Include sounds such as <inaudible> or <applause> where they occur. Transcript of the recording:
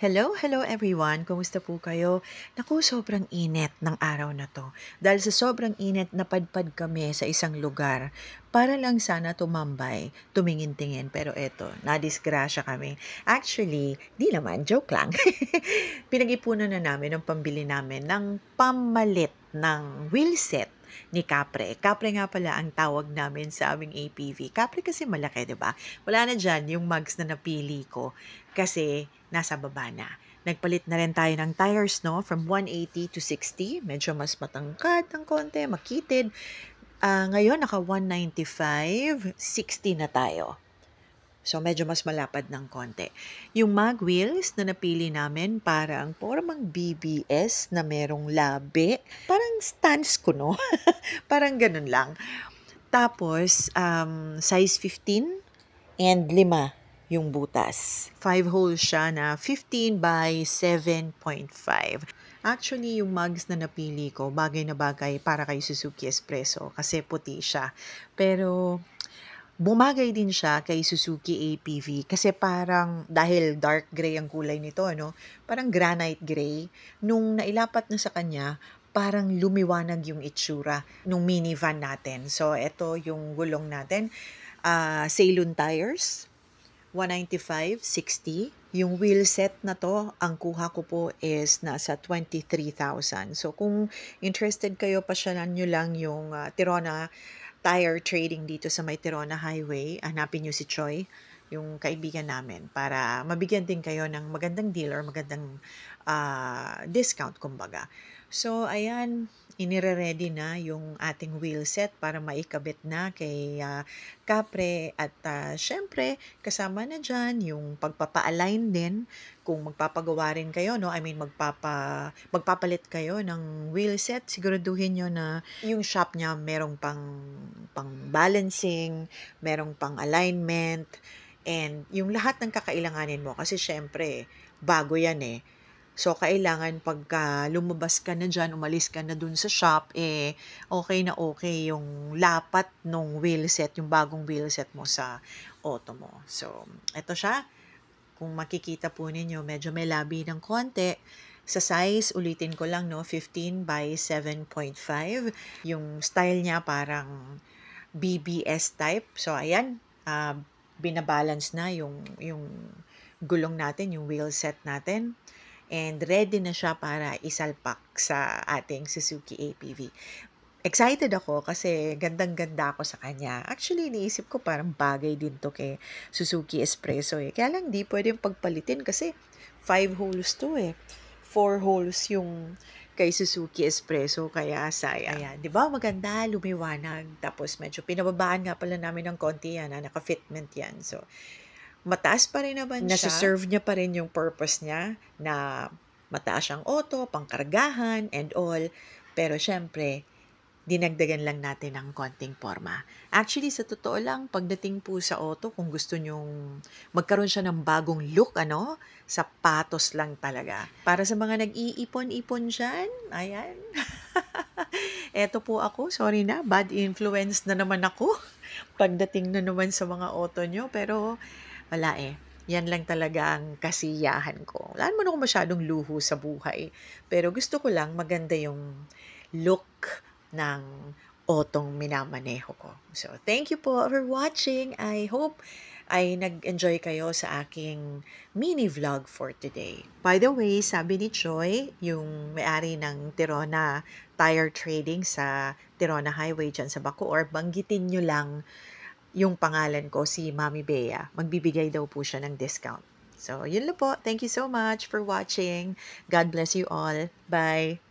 Hello, hello everyone. Kumusta po kayo? Naku, sobrang init ng araw na to. Dahil sa sobrang init, napadpad kami sa isang lugar para lang sana tumambay, tumingin-tingin. Pero eto, nadisgrasya kami. Actually, di naman, joke lang. <laughs> Pinag-ipunan na namin ang pambili namin ng pamalit ng wheelset ni Capre. Capre nga pala ang tawag namin sa aming APV. Capre kasi malaki, di ba? Wala na dyan yung mugs na napili ko kasi nasa baba na. Nagpalit na rin tayo ng tires, no? From 180 to 60. Medyo mas matangkad ng konti, makitid. Uh, ngayon, naka 195, 60 na tayo. So, medyo mas malapad ng konti. Yung mag wheels na napili namin, parang parang BBS na merong labi. Parang stance ko, no? <laughs> parang ganun lang. Tapos, um, size 15 and lima yung butas. 5 holes siya na 15 by 7.5. Actually, yung mugs na napili ko, bagay na bagay para kay Suzuki Espresso kasi puti siya. Pero bumagay din siya kay Suzuki APV kasi parang dahil dark gray ang kulay nito, ano, parang granite gray. Nung nailapat na sa kanya, parang lumiwanag yung itsura nung minivan natin. So, ito yung gulong natin. Uh, ah, Sailun tires, 195, 60. Yung wheel set na to, ang kuha ko po is nasa 23,000. So, kung interested kayo, pasyalan nyo lang yung uh, ah, Tirona tire trading dito sa May Tirona Highway. Hanapin nyo si Choi, yung kaibigan namin, para mabigyan din kayo ng magandang deal or magandang uh, discount, kumbaga. So, ayan, inire-ready na yung ating wheel set para maikabit na kay uh, Capre. At uh, syempre, kasama na dyan yung pagpapa-align din kung magpapagawa rin kayo, no? I mean, magpapa, magpapalit kayo ng wheel set. Siguraduhin nyo na yung shop niya merong pang, pang balancing, merong pang alignment, and yung lahat ng kakailanganin mo. Kasi syempre, bago yan eh So, kailangan pagka lumabas ka na dyan, umalis ka na dun sa shop, eh, okay na okay yung lapat nung wheel set, yung bagong wheel set mo sa auto mo. So, ito siya. Kung makikita po ninyo, medyo may labi ng konti. Sa size, ulitin ko lang, no, 15 by 7.5. Yung style niya parang BBS type. So, ayan, uh, binabalance na yung, yung gulong natin, yung wheel set natin and ready na siya para isalpak sa ating Suzuki APV. Excited ako kasi gandang-ganda ako sa kanya. Actually, iniisip ko parang bagay din to kay Suzuki Espresso eh. Kaya lang di pwedeng pagpalitin kasi 5 holes to eh. 4 holes yung kay Suzuki Espresso kaya saya. Ayan, 'di ba? Maganda, lumiwanag. Tapos medyo pinababaan nga pala namin ng konti yan, ha? Ah, naka-fitment yan. So, mataas pa rin naman siya. Nasa-serve niya pa rin yung purpose niya na mataas ang auto, pangkargahan, and all. Pero syempre, dinagdagan lang natin ng konting forma. Actually, sa totoo lang, pagdating po sa auto, kung gusto nyong magkaroon siya ng bagong look, ano, sapatos lang talaga. Para sa mga nag-iipon-ipon dyan, ayan. <laughs> Eto po ako, sorry na, bad influence na naman ako <laughs> pagdating na naman sa mga auto nyo. Pero wala eh. Yan lang talaga ang kasiyahan ko. Wala naman ako masyadong luho sa buhay. Pero gusto ko lang maganda yung look ng otong minamaneho ko. So, thank you po for watching. I hope ay nag-enjoy kayo sa aking mini vlog for today. By the way, sabi ni Choi, yung may-ari ng Tirona Tire Trading sa Tirona Highway dyan sa Bacoor, banggitin nyo lang yung pangalan ko, si Mami Bea. Magbibigay daw po siya ng discount. So, yun lang po. Thank you so much for watching. God bless you all. Bye!